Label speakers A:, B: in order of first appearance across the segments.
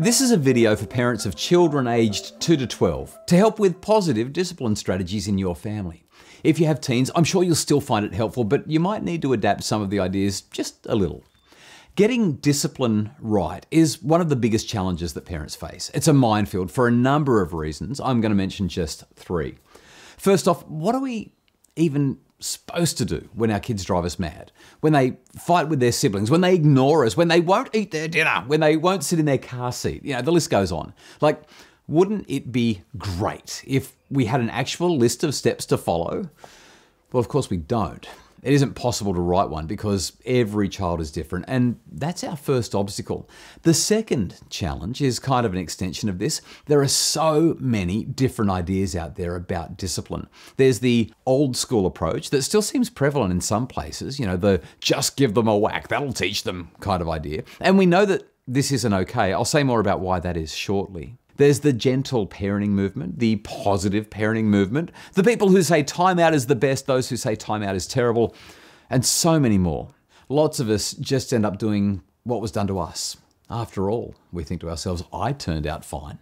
A: This is a video for parents of children aged 2 to 12 to help with positive discipline strategies in your family. If you have teens, I'm sure you'll still find it helpful, but you might need to adapt some of the ideas just a little. Getting discipline right is one of the biggest challenges that parents face. It's a minefield for a number of reasons. I'm going to mention just three. First off, what do we even supposed to do when our kids drive us mad, when they fight with their siblings, when they ignore us, when they won't eat their dinner, when they won't sit in their car seat. You know, the list goes on. Like, wouldn't it be great if we had an actual list of steps to follow? Well, of course, we don't. It isn't possible to write one because every child is different, and that's our first obstacle. The second challenge is kind of an extension of this. There are so many different ideas out there about discipline. There's the old school approach that still seems prevalent in some places, you know, the just give them a whack, that'll teach them kind of idea. And we know that this isn't okay. I'll say more about why that is shortly. There's the gentle parenting movement, the positive parenting movement, the people who say timeout is the best, those who say timeout is terrible, and so many more. Lots of us just end up doing what was done to us. After all, we think to ourselves, I turned out fine.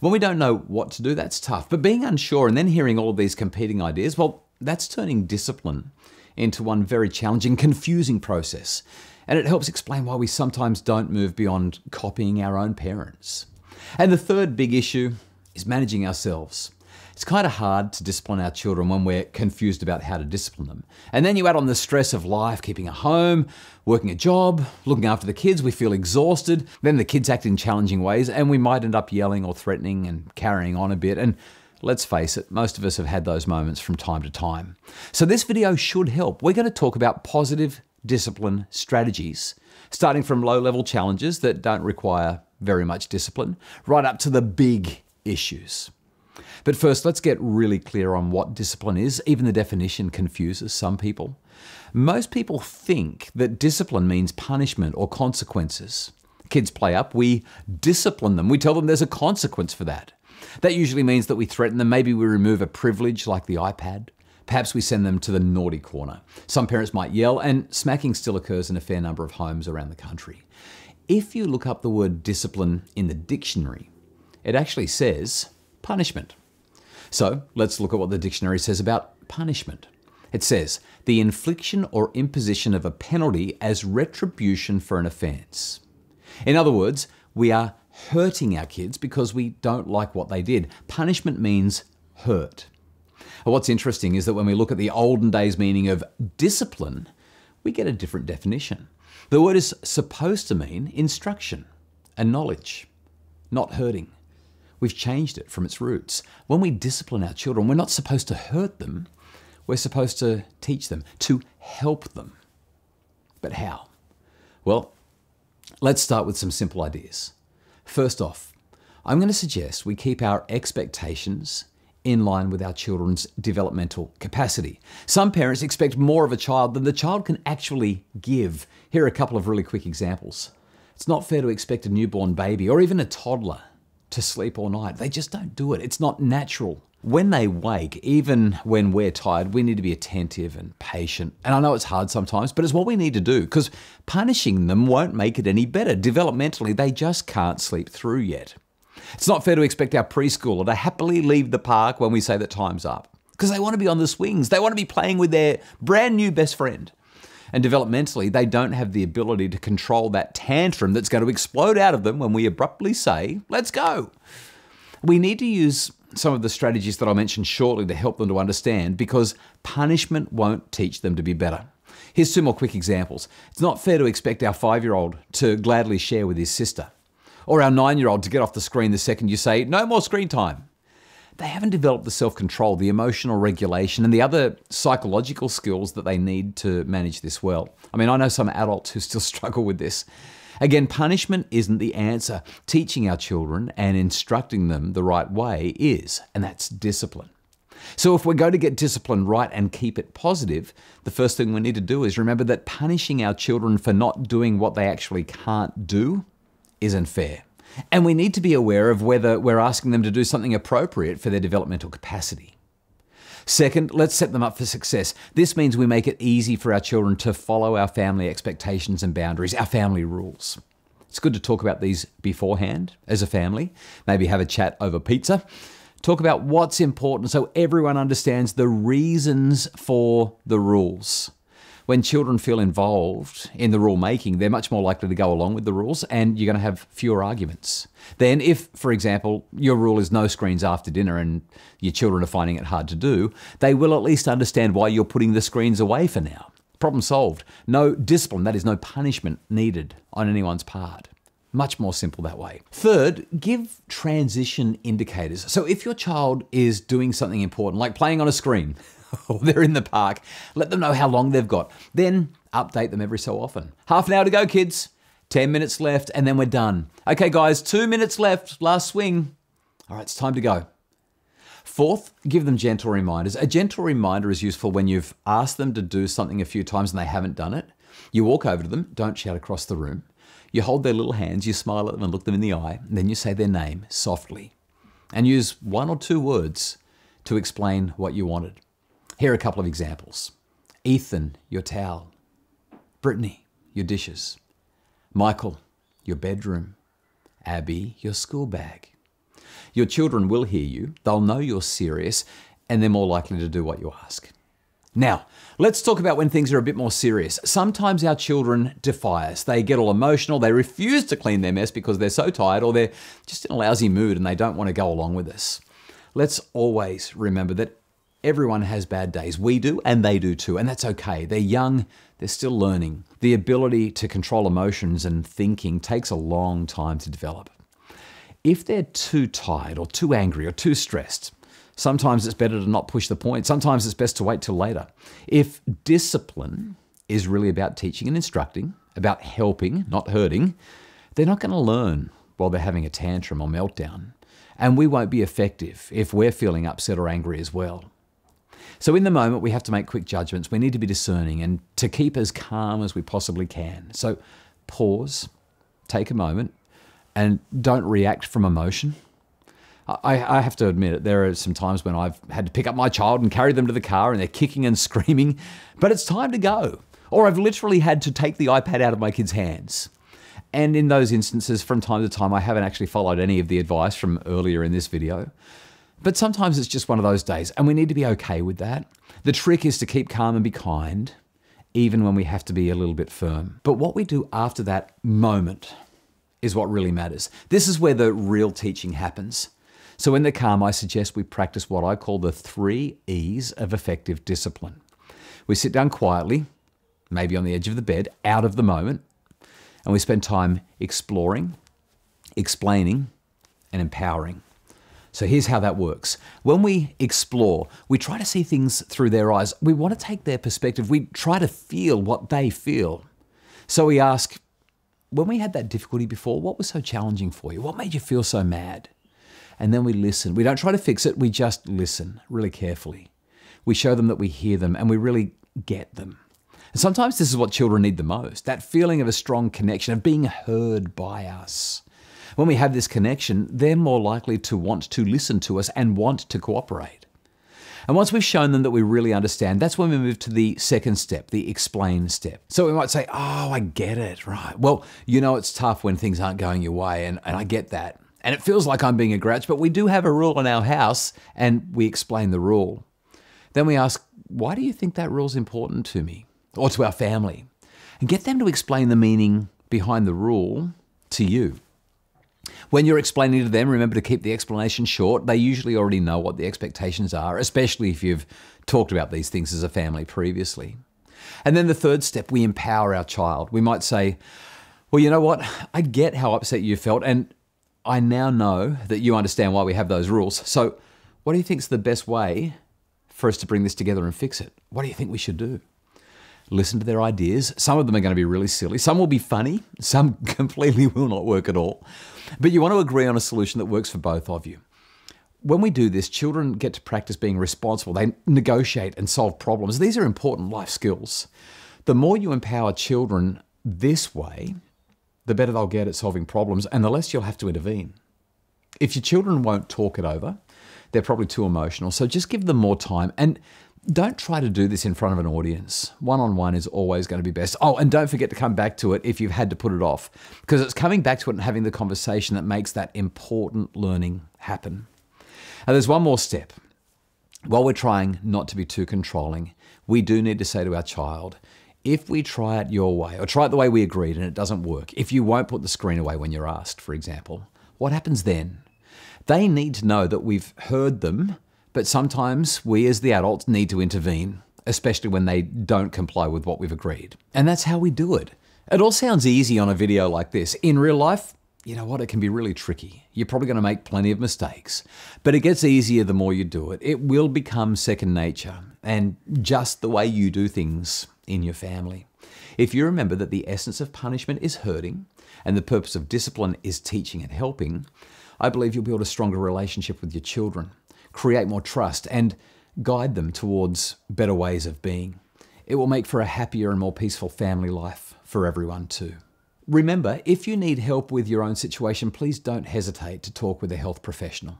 A: When we don't know what to do, that's tough. But being unsure and then hearing all of these competing ideas, well, that's turning discipline into one very challenging, confusing process. And it helps explain why we sometimes don't move beyond copying our own parents. And the third big issue is managing ourselves. It's kind of hard to discipline our children when we're confused about how to discipline them. And then you add on the stress of life, keeping a home, working a job, looking after the kids, we feel exhausted. Then the kids act in challenging ways, and we might end up yelling or threatening and carrying on a bit. And Let's face it, most of us have had those moments from time to time. So this video should help. We're going to talk about positive discipline strategies, starting from low level challenges that don't require very much discipline, right up to the big issues. But first, let's get really clear on what discipline is. Even the definition confuses some people. Most people think that discipline means punishment or consequences. Kids play up, we discipline them, we tell them there's a consequence for that. That usually means that we threaten them. Maybe we remove a privilege like the iPad. Perhaps we send them to the naughty corner. Some parents might yell, and smacking still occurs in a fair number of homes around the country. If you look up the word discipline in the dictionary, it actually says punishment. So let's look at what the dictionary says about punishment. It says, the infliction or imposition of a penalty as retribution for an offense. In other words, we are hurting our kids because we don't like what they did. Punishment means hurt. What's interesting is that when we look at the olden days meaning of discipline, we get a different definition. The word is supposed to mean instruction and knowledge, not hurting. We've changed it from its roots. When we discipline our children, we're not supposed to hurt them, we're supposed to teach them, to help them. But how? Well, let's start with some simple ideas. First off, I'm going to suggest we keep our expectations in line with our children's developmental capacity. Some parents expect more of a child than the child can actually give. Here are a couple of really quick examples. It's not fair to expect a newborn baby or even a toddler to sleep all night. They just don't do it. It's not natural when they wake, even when we're tired, we need to be attentive and patient. And I know it's hard sometimes, but it's what we need to do because punishing them won't make it any better. Developmentally, they just can't sleep through yet. It's not fair to expect our preschooler to happily leave the park when we say that time's up because they want to be on the swings. They want to be playing with their brand new best friend. And developmentally, they don't have the ability to control that tantrum that's going to explode out of them when we abruptly say, let's go. We need to use some of the strategies that I'll mention shortly to help them to understand because punishment won't teach them to be better. Here's two more quick examples. It's not fair to expect our five year old to gladly share with his sister, or our nine year old to get off the screen the second you say, no more screen time. They haven't developed the self control, the emotional regulation, and the other psychological skills that they need to manage this well. I mean, I know some adults who still struggle with this. Again, punishment isn't the answer. Teaching our children and instructing them the right way is, and that's discipline. So, if we're going to get discipline right and keep it positive, the first thing we need to do is remember that punishing our children for not doing what they actually can't do isn't fair. And we need to be aware of whether we're asking them to do something appropriate for their developmental capacity. Second, let's set them up for success. This means we make it easy for our children to follow our family expectations and boundaries, our family rules. It's good to talk about these beforehand as a family, maybe have a chat over pizza. Talk about what's important so everyone understands the reasons for the rules when children feel involved in the rule making, they're much more likely to go along with the rules and you're going to have fewer arguments than if, for example, your rule is no screens after dinner and your children are finding it hard to do. They will at least understand why you're putting the screens away for now. Problem solved. No discipline, that is, no punishment needed on anyone's part. Much more simple that way. Third, give transition indicators. So if your child is doing something important, like playing on a screen, Or they're in the park. Let them know how long they've got. Then update them every so often. Half an hour to go, kids. 10 minutes left, and then we're done. Okay, guys, two minutes left. Last swing. All right, it's time to go. Fourth, give them gentle reminders. A gentle reminder is useful when you've asked them to do something a few times and they haven't done it. You walk over to them, don't shout across the room. You hold their little hands, you smile at them and look them in the eye, and then you say their name softly and use one or two words to explain what you wanted. Here are a couple of examples Ethan, your towel. Brittany, your dishes. Michael, your bedroom. Abby, your school bag. Your children will hear you, they'll know you're serious, and they're more likely to do what you ask. Now, let's talk about when things are a bit more serious. Sometimes our children defy us. They get all emotional, they refuse to clean their mess because they're so tired or they're just in a lousy mood and they don't want to go along with us. Let's always remember that Everyone has bad days. We do, and they do too, and that's okay. They're young, they're still learning. The ability to control emotions and thinking takes a long time to develop. If they're too tired or too angry or too stressed, sometimes it's better to not push the point. Sometimes it's best to wait till later. If discipline is really about teaching and instructing, about helping, not hurting, they're not going to learn while they're having a tantrum or meltdown. And we won't be effective if we're feeling upset or angry as well. So, in the moment, we have to make quick judgments. We need to be discerning and to keep as calm as we possibly can. So, pause, take a moment, and don't react from emotion. I, I, have to admit it, there are some times when I've had to pick up my child and carry them to the car and they're kicking and screaming, but it's time to go. Or I've literally had to take the iPad out of my kids' hands. And in those instances, from time to time, I haven't actually followed any of the advice from earlier in this video. But sometimes it's just one of those days, and we need to be okay with that. The trick is to keep calm and be kind, even when we have to be a little bit firm. But what we do after that moment is what really matters. This is where the real teaching happens. So, in the calm, I suggest we practice what I call the three E's of effective discipline. We sit down quietly, maybe on the edge of the bed, out of the moment, and we spend time exploring, explaining, and empowering. So here's how that works. When we explore, we try to see things through their eyes. We want to take their perspective. We try to feel what they feel. So we ask, when we had that difficulty before, what was so challenging for you? What made you feel so mad? And then we listen. We don't try to fix it, we just listen really carefully. We show them that we hear them and we really get them. And sometimes this is what children need the most that feeling of a strong connection, of being heard by us. When we have this connection, they're more likely to want to listen to us and want to cooperate. And once we've shown them that we really understand, that's when we move to the second step, the explain step. So we might say, Oh, I get it, right. Well, you know, it's tough when things aren't going your way, and, and I get that. And it feels like I'm being a grouch, but we do have a rule in our house, and we explain the rule. Then we ask, Why do you think that rule's important to me or to our family? And get them to explain the meaning behind the rule to you. When you're explaining to them, remember to keep the explanation short. They usually already know what the expectations are, especially if you've talked about these things as a family previously. And then the third step, we empower our child. We might say, Well, you know what? I get how upset you felt, and I now know that you understand why we have those rules. So, what do you think is the best way for us to bring this together and fix it? What do you think we should do? listen to their ideas. Some of them are going to be really silly, some will be funny, some completely will not work at all. But you want to agree on a solution that works for both of you. When we do this, children get to practice being responsible. They negotiate and solve problems. These are important life skills. The more you empower children this way, the better they'll get at solving problems and the less you'll have to intervene. If your children won't talk it over, they're probably too emotional. So just give them more time. And don't try to do this in front of an audience. One on one is always going to be best. Oh, and don't forget to come back to it if you've had to put it off, because it's coming back to it and having the conversation that makes that important learning happen. And there's one more step. While we're trying not to be too controlling, we do need to say to our child, if we try it your way, or try it the way we agreed and it doesn't work, if you won't put the screen away when you're asked, for example, what happens then? They need to know that we've heard them but sometimes we as the adults need to intervene, especially when they don't comply with what we've agreed. And that's how we do it. It all sounds easy on a video like this. In real life, you know what, it can be really tricky. You're probably going to make plenty of mistakes, but it gets easier the more you do it. It will become second nature and just the way you do things in your family. If you remember that the essence of punishment is hurting and the purpose of discipline is teaching and helping, I believe you'll build a stronger relationship with your children create more trust, and guide them towards better ways of being. It will make for a happier and more peaceful family life for everyone, too. Remember, if you need help with your own situation, please don't hesitate to talk with a health professional.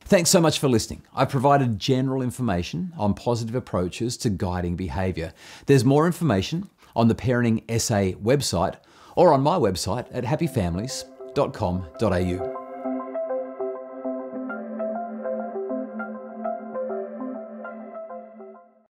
A: Thanks so much for listening. I've provided general information on positive approaches to guiding behaviour. There's more information on the Parenting SA website or on my website at happyfamilies.com.au.